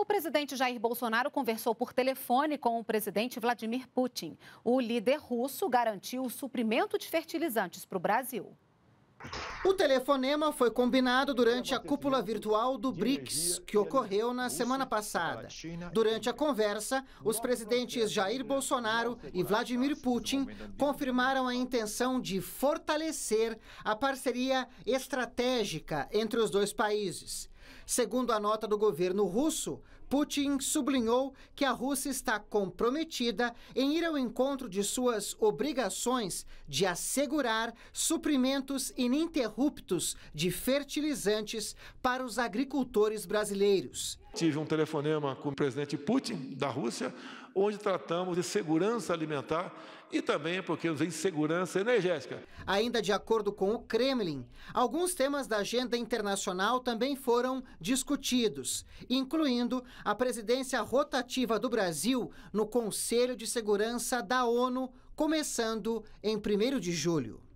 O presidente Jair Bolsonaro conversou por telefone com o presidente Vladimir Putin. O líder russo garantiu o suprimento de fertilizantes para o Brasil. O telefonema foi combinado durante a cúpula virtual do BRICS, que ocorreu na semana passada. Durante a conversa, os presidentes Jair Bolsonaro e Vladimir Putin confirmaram a intenção de fortalecer a parceria estratégica entre os dois países. Segundo a nota do governo russo, Putin sublinhou que a Rússia está comprometida em ir ao encontro de suas obrigações de assegurar suprimentos ininterruptos de fertilizantes para os agricultores brasileiros tive um telefonema com o presidente Putin, da Rússia, onde tratamos de segurança alimentar e também, porque nos insegurança energética. Ainda de acordo com o Kremlin, alguns temas da agenda internacional também foram discutidos, incluindo a presidência rotativa do Brasil no Conselho de Segurança da ONU, começando em 1 de julho.